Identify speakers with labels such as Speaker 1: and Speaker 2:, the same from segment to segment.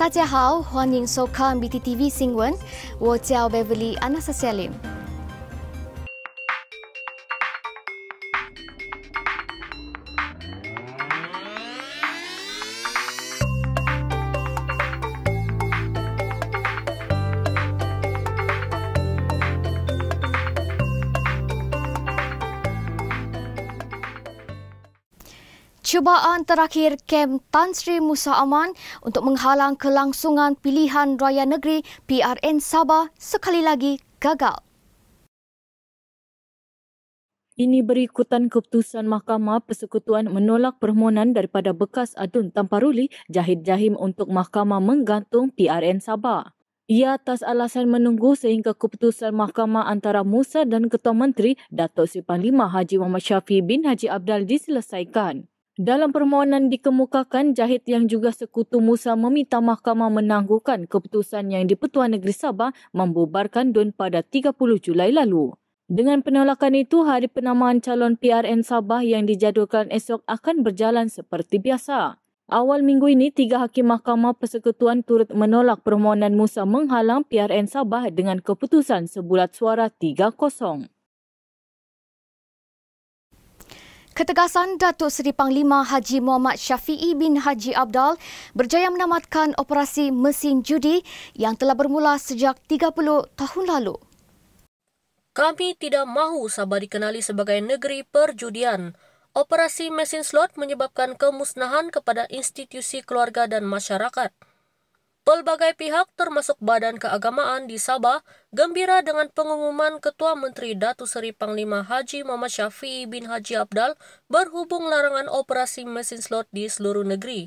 Speaker 1: 大家好，欢迎收看 BTTV 新闻，我叫 Beverly Anastasia Lim。Cubaan terakhir Kem Tan Sri Musa Aman untuk menghalang kelangsungan pilihan raya negeri PRN Sabah sekali lagi gagal.
Speaker 2: Ini berikutan keputusan Mahkamah Persekutuan menolak permohonan daripada bekas adun tanpa ruli Jahid Jahim untuk Mahkamah menggantung PRN Sabah. Ia atas alasan menunggu sehingga keputusan Mahkamah antara Musa dan Ketua Menteri Datuk Sri Panglima Haji Muhammad Syafiq bin Haji Abdal diselesaikan. Dalam permohonan dikemukakan, Jahid yang juga sekutu Musa meminta mahkamah menangguhkan keputusan yang di-Pertuan Negeri Sabah membubarkan DUN pada 30 Julai lalu. Dengan penolakan itu, hari penamaan calon PRN Sabah yang dijadualkan esok akan berjalan seperti biasa. Awal minggu ini, tiga hakim mahkamah persekutuan turut menolak permohonan Musa menghalang PRN Sabah dengan keputusan sebulat suara 3-0.
Speaker 1: Ketegasan Datuk Seri Panglima Haji Muhammad Syafi'i bin Haji Abdal berjaya menamatkan operasi mesin judi yang telah bermula sejak 30 tahun lalu.
Speaker 3: Kami tidak mahu Sabah dikenali sebagai negeri perjudian. Operasi mesin slot menyebabkan kemusnahan kepada institusi keluarga dan masyarakat. Pelbagai pihak termasuk Badan Keagamaan di Sabah gembira dengan pengumuman Ketua Menteri Datu Seri Panglima Haji Muhammad Syafi'i bin Haji Abdal berhubung larangan operasi mesin slot di seluruh negeri.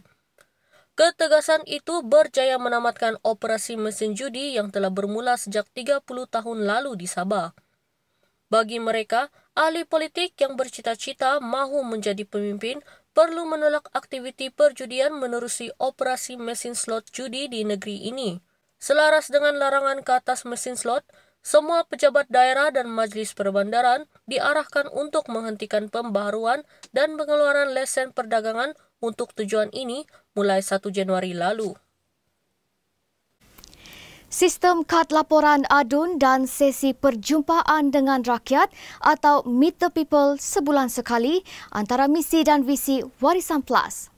Speaker 3: Ketegasan itu berjaya menamatkan operasi mesin judi yang telah bermula sejak 30 tahun lalu di Sabah. Bagi mereka, ahli politik yang bercita-cita mahu menjadi pemimpin perlu menolak aktiviti perjudian menerusi operasi mesin slot judi di negeri ini. Selaras dengan larangan ke atas mesin slot, semua pejabat daerah dan majlis perbandaran diarahkan untuk menghentikan pembaruan dan pengeluaran lesen perdagangan untuk tujuan ini mulai 1 Januari lalu.
Speaker 1: Sistem kad laporan ADUN dan sesi perjumpaan dengan rakyat atau Meet the People sebulan sekali antara misi dan visi Warisan Plus.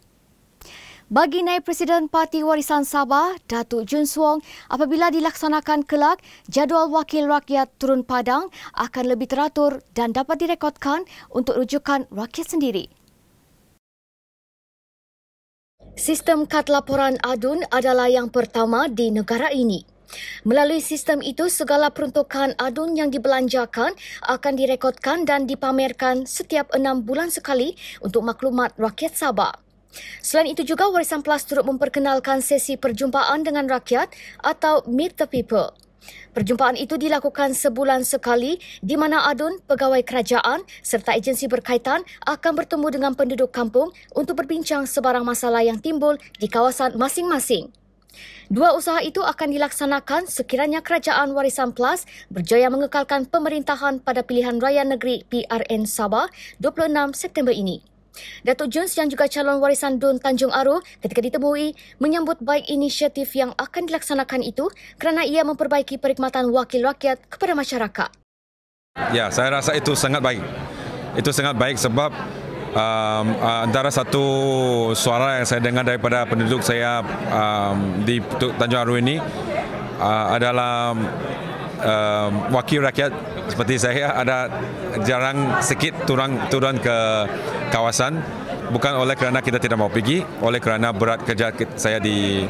Speaker 1: Bagi Naib Presiden Parti Warisan Sabah, Datuk Jun Suong, apabila dilaksanakan kelak, jadual wakil rakyat turun padang akan lebih teratur dan dapat direkodkan untuk rujukan rakyat sendiri. Sistem kad laporan ADUN adalah yang pertama di negara ini. Melalui sistem itu, segala peruntukan adun yang dibelanjakan akan direkodkan dan dipamerkan setiap enam bulan sekali untuk maklumat rakyat Sabah. Selain itu juga, Warisan Plus turut memperkenalkan sesi perjumpaan dengan rakyat atau Meet the People. Perjumpaan itu dilakukan sebulan sekali di mana adun, pegawai kerajaan serta agensi berkaitan akan bertemu dengan penduduk kampung untuk berbincang sebarang masalah yang timbul di kawasan masing-masing. Dua usaha itu akan dilaksanakan sekiranya Kerajaan Warisan Plus berjaya mengekalkan pemerintahan pada pilihan raya negeri PRN Sabah 26 September ini. Datuk Jones yang juga calon warisan Dun Tanjung Aru ketika ditemui menyambut baik inisiatif yang akan dilaksanakan itu kerana ia memperbaiki perkhidmatan wakil rakyat kepada masyarakat.
Speaker 4: Ya, saya rasa itu sangat baik. Itu sangat baik sebab um, uh, antara satu suara yang saya dengar daripada penduduk saya um, di Tanjung Aru ini uh, adalah um, wakil rakyat seperti saya ada jarang sedikit turun turun ke kawasan bukan oleh kerana kita tidak mau pergi oleh kerana berat kerja saya di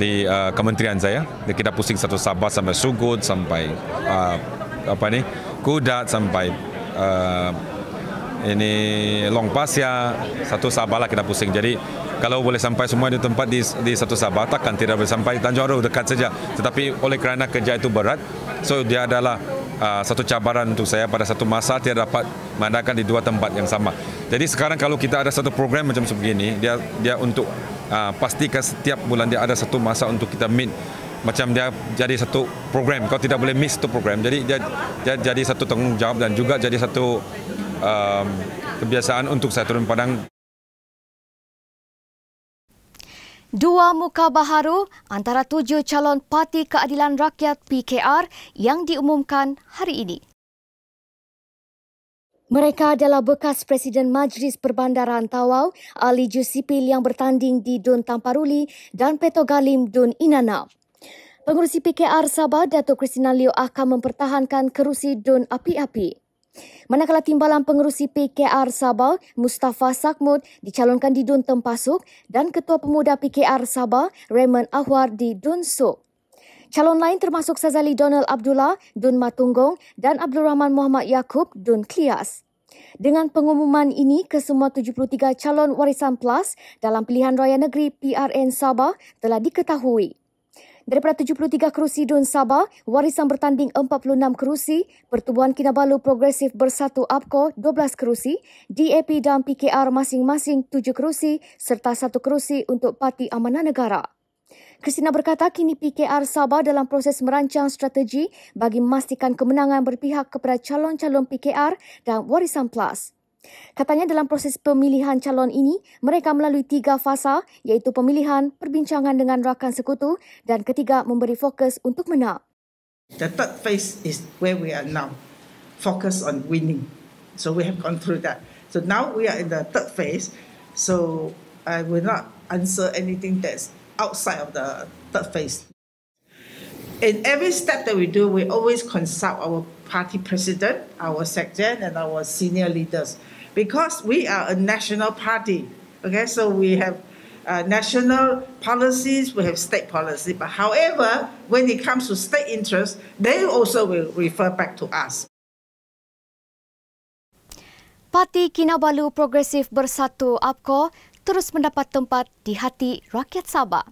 Speaker 4: di uh, kementerian saya kita pusing satu Sabah sampai Sugut sampai uh, apa ni Kudat sampai uh, ini long pass ya satu Sabah lah kita pusing. Jadi kalau boleh sampai semua di tempat di, di satu Sabah takkan tidak boleh sampai Tanjung Aru dekat saja. Tetapi oleh kerana kerja itu berat, so dia adalah uh, satu cabaran untuk saya pada satu masa tidak dapat mengadakan di dua tempat yang sama. Jadi sekarang kalau kita ada satu program macam sebegini, dia dia untuk uh, pastikan setiap bulan dia ada satu masa untuk kita meet macam dia jadi satu program kau tidak boleh miss tu program jadi dia, dia jadi satu tanggungjawab dan juga jadi satu um, kebiasaan untuk saya turun padang.
Speaker 1: Dua muka baharu antara tujuh calon Parti Keadilan Rakyat PKR yang diumumkan hari ini. Mereka adalah bekas Presiden Majlis Perbandaran Tawau, Ali Jusipil yang bertanding di Dun Tamparuli dan Petogalim Dun Inanau. Pengurusi PKR Sabah, Dato' Kristina Leo akan mempertahankan kerusi Dun Api-Api. Manakala Timbalan Pengerusi PKR Sabah, Mustafa Sakmud, dicalonkan di Dun Tempasuk dan Ketua Pemuda PKR Sabah, Raymond Ahwar di Dun Suk. Calon lain termasuk Sazali Donald Abdullah, Dun Matunggong dan Abdul Rahman Muhammad Yaakob, Dun Klias. Dengan pengumuman ini, kesemua 73 calon warisan PLUS dalam pilihan raya negeri PRN Sabah telah diketahui. Daripada 73 kerusi DUN Sabah, warisan bertanding 46 kerusi, Pertubuhan Kinabalu Progresif Bersatu APCO 12 kerusi, DAP dan PKR masing-masing 7 kerusi serta 1 kerusi untuk Parti Amanah Negara. Kristina berkata kini PKR Sabah dalam proses merancang strategi bagi memastikan kemenangan berpihak kepada calon-calon PKR dan warisan PLUS. Katanya dalam proses pemilihan calon ini, mereka melalui tiga fasa iaitu pemilihan, perbincangan dengan rakan sekutu dan ketiga memberi fokus untuk menang.
Speaker 2: The third phase is where we are now. Focus on winning. So we have gone through that. So now we are in the third phase. So I will not answer anything that's outside of the third phase. In every step that we do, we always consult our party president, our secretary, and our senior leaders. Because we are a national party, okay, so we have uh, national policies, we have state policy. But however, when it comes to state interests, they also will refer back to us.
Speaker 1: Parti Kinabalu Progresif Bersatu APKO terus mendapat tempat di hati rakyat Sabah.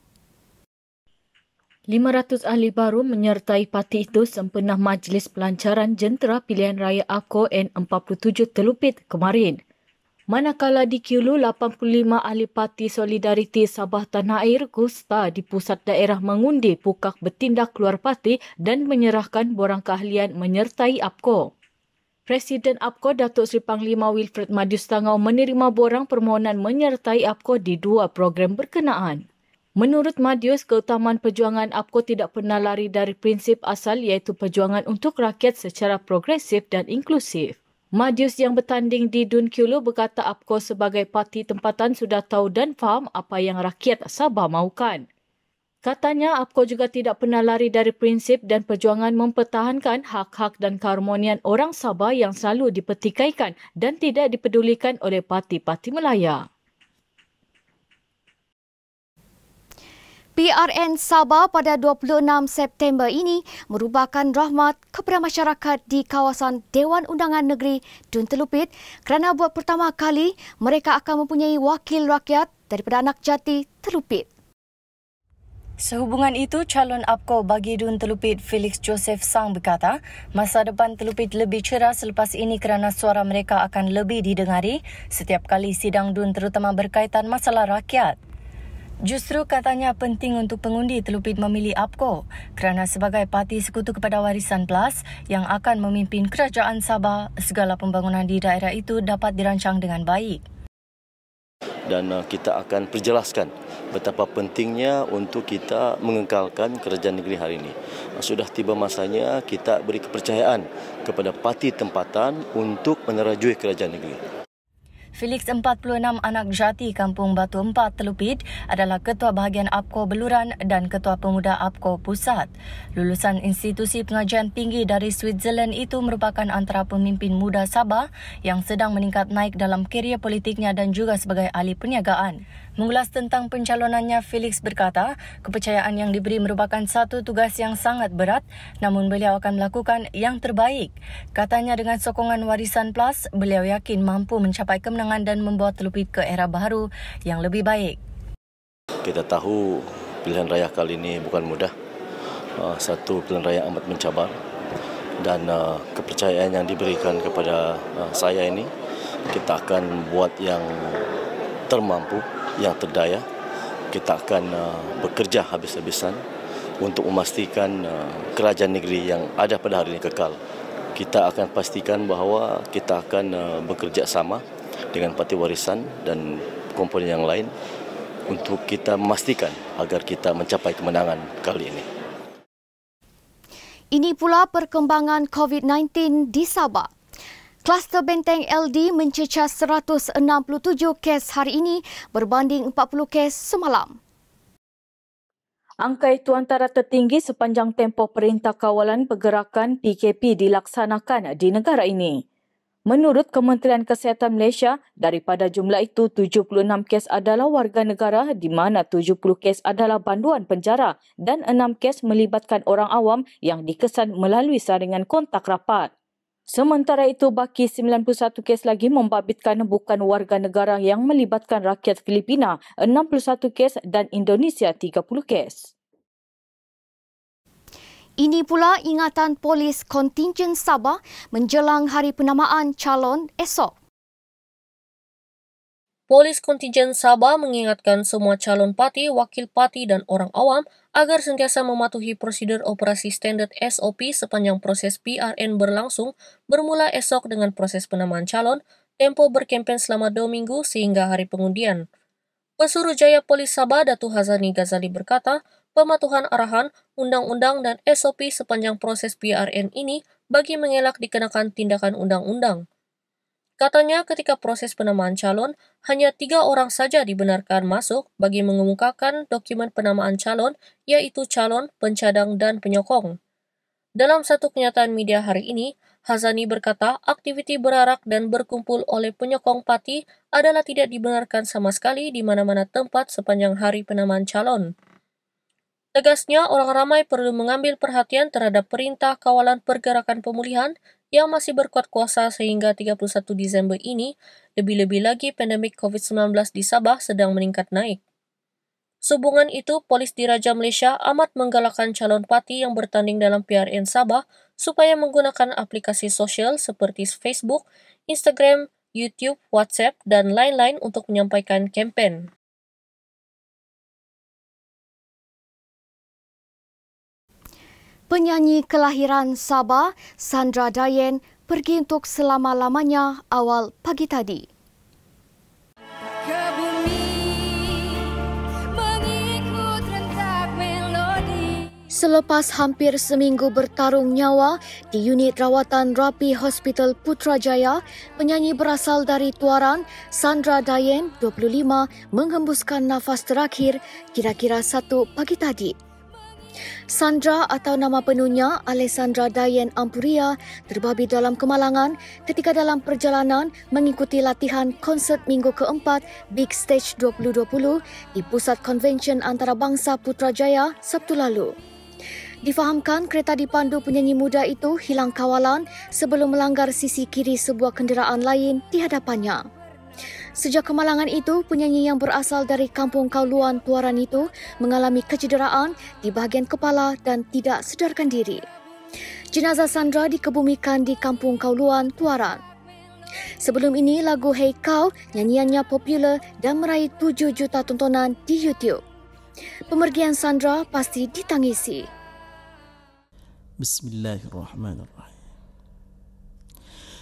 Speaker 2: 500 ahli baru menyertai parti itu sempena Majlis Pelancaran Jentera Pilihan Raya AKO N47 Telupit kemarin. Manakala di Kulu, 85 ahli parti Solidariti Sabah Tanah Air Gusta di pusat daerah mengundi pukak bertindak keluar parti dan menyerahkan borang keahlian menyertai APKO. Presiden APKO Datuk Sri Panglima Wilfred Madius Tangau menerima borang permohonan menyertai APKO di dua program berkenaan. Menurut Madius, keutamaan perjuangan APKO tidak pernah lari dari prinsip asal iaitu perjuangan untuk rakyat secara progresif dan inklusif. Madius yang bertanding di Dun Kulu berkata APKO sebagai parti tempatan sudah tahu dan faham apa yang rakyat Sabah mahukan. Katanya APKO juga tidak pernah lari dari prinsip dan perjuangan mempertahankan hak-hak dan keharmonian orang Sabah yang selalu dipertikaikan dan tidak dipedulikan oleh parti-parti Melayu.
Speaker 1: PRN Sabah pada 26 September ini merupakan rahmat kepada masyarakat di kawasan Dewan Undangan Negeri Dun Telupit kerana buat pertama kali mereka akan mempunyai wakil rakyat daripada anak jati Telupit.
Speaker 5: Sehubungan itu, calon APKO bagi Dun Telupit Felix Joseph Sang berkata, masa depan Telupit lebih cerah selepas ini kerana suara mereka akan lebih didengari setiap kali sidang Dun terutama berkaitan masalah rakyat. Justru katanya penting untuk pengundi terlebih memilih APCO kerana sebagai parti sekutu kepada Warisan Plus yang akan memimpin kerajaan Sabah, segala pembangunan di daerah itu dapat dirancang dengan baik.
Speaker 6: Dan uh, kita akan perjelaskan betapa pentingnya untuk kita mengengkalkan kerajaan negeri hari ini. Uh, sudah tiba masanya kita beri kepercayaan kepada parti tempatan untuk menerajui kerajaan negeri.
Speaker 5: Felix 46 anak jati Kampung Batu 4 Telupit adalah ketua bahagian APKO Beluran dan ketua pemuda APKO Pusat. Lulusan institusi pengajian tinggi dari Switzerland itu merupakan antara pemimpin muda Sabah yang sedang meningkat naik dalam kerjaya politiknya dan juga sebagai ahli perniagaan. Mengulas tentang pencalonannya, Felix berkata, kepercayaan yang diberi merupakan satu tugas yang sangat berat namun beliau akan melakukan yang terbaik. Katanya dengan sokongan warisan plus, beliau yakin mampu mencapai kemenangan kemenangan dan membawa Telupit ke era baru yang lebih baik.
Speaker 6: Kita tahu pilihan raya kali ini bukan mudah. Ah, satu pilihan raya amat mencabar dan ah, kepercayaan yang diberikan kepada ah, saya ini kita akan buat yang termampu, yang terdaya. Kita akan bekerja habis-habisan untuk memastikan kerajaan negeri yang ada pada hari ini kekal. Kita akan pastikan bahawa kita akan bekerja sama dengan parti warisan dan komponen yang lain untuk kita memastikan agar kita mencapai kemenangan kali ini.
Speaker 1: Ini pula perkembangan COVID-19 di Sabah. Kluster Benteng LD mencecah 167 kes hari ini berbanding 40 kes semalam. Angka itu antara tertinggi sepanjang tempoh Perintah Kawalan
Speaker 2: Pergerakan PKP dilaksanakan di negara ini. Menurut Kementerian Kesihatan Malaysia, daripada jumlah itu 76 kes adalah warga negara di mana 70 kes adalah banduan penjara dan 6 kes melibatkan orang awam yang dikesan melalui saringan kontak rapat. Sementara itu, baki 91 kes lagi membabitkan bukan warga negara yang melibatkan rakyat Filipina, 61 kes dan Indonesia 30 kes.
Speaker 1: Ini pula ingatan polis kontingen Sabah menjelang hari penamaan calon esok.
Speaker 3: Polis kontingen Sabah mengingatkan semua calon parti, wakil parti dan orang awam agar sentiasa mematuhi prosedur operasi standard SOP sepanjang proses PRN berlangsung bermula esok dengan proses penamaan calon, tempo berkempen selama dua minggu sehingga hari pengundian. Pesuruh Jaya Polis Sabah Datu Hazani Ghazali berkata, pematuhan arahan, undang-undang, dan SOP sepanjang proses BRN ini bagi mengelak dikenakan tindakan undang-undang. Katanya ketika proses penamaan calon, hanya tiga orang saja dibenarkan masuk bagi mengemukakan dokumen penamaan calon, yaitu calon, pencadang, dan penyokong. Dalam satu kenyataan media hari ini, Hazani berkata aktiviti berarak dan berkumpul oleh penyokong pati adalah tidak dibenarkan sama sekali di mana-mana tempat sepanjang hari penamaan calon. Tegasnya, orang ramai perlu mengambil perhatian terhadap perintah kawalan pergerakan pemulihan yang masih berkuat kuasa sehingga 31 Disember ini, lebih-lebih lagi pandemik COVID-19 di Sabah sedang meningkat naik. Sehubungan itu, Polis Diraja Malaysia amat menggalakkan calon parti yang bertanding dalam PRN Sabah supaya menggunakan aplikasi sosial seperti Facebook, Instagram, YouTube, WhatsApp, dan lain-lain untuk menyampaikan kampanye.
Speaker 1: Penyanyi kelahiran Sabah, Sandra Dayen, pergi untuk selama-lamanya awal pagi tadi. Selepas hampir seminggu bertarung nyawa di unit rawatan Rapi Hospital Putrajaya, penyanyi berasal dari Tuaran, Sandra Dayen, 25, menghembuskan nafas terakhir kira-kira satu pagi tadi. Sandra atau nama penuhnya Alessandra Dayen Ampuria terbabit dalam kemalangan ketika dalam perjalanan mengikuti latihan konsert minggu keempat Big Stage 2020 di Pusat Konvensyen Antarabangsa Putrajaya Sabtu lalu. Difahamkan kereta dipandu penyanyi muda itu hilang kawalan sebelum melanggar sisi kiri sebuah kenderaan lain di hadapannya. Sejak kemalangan itu, penyanyi yang berasal dari kampung Kauluan Tuaran itu mengalami kecederaan di bahagian kepala dan tidak sedarkan diri. Jenazah Sandra dikebumikan di kampung Kauluan Tuaran. Sebelum ini, lagu Hey Kau nyanyiannya popular dan meraih 7 juta tontonan di YouTube. Pemergian Sandra pasti ditangisi.
Speaker 6: Bismillahirrahmanirrahim.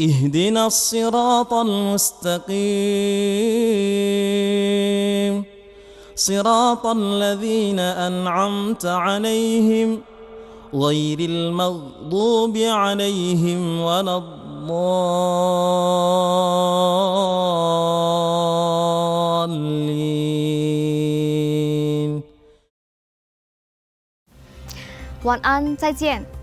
Speaker 6: اهدنا الصراط المستقيم صراط الذين أنعمت عليهم غير المغضوب عليهم ولا الضالين
Speaker 1: 晚安，再见。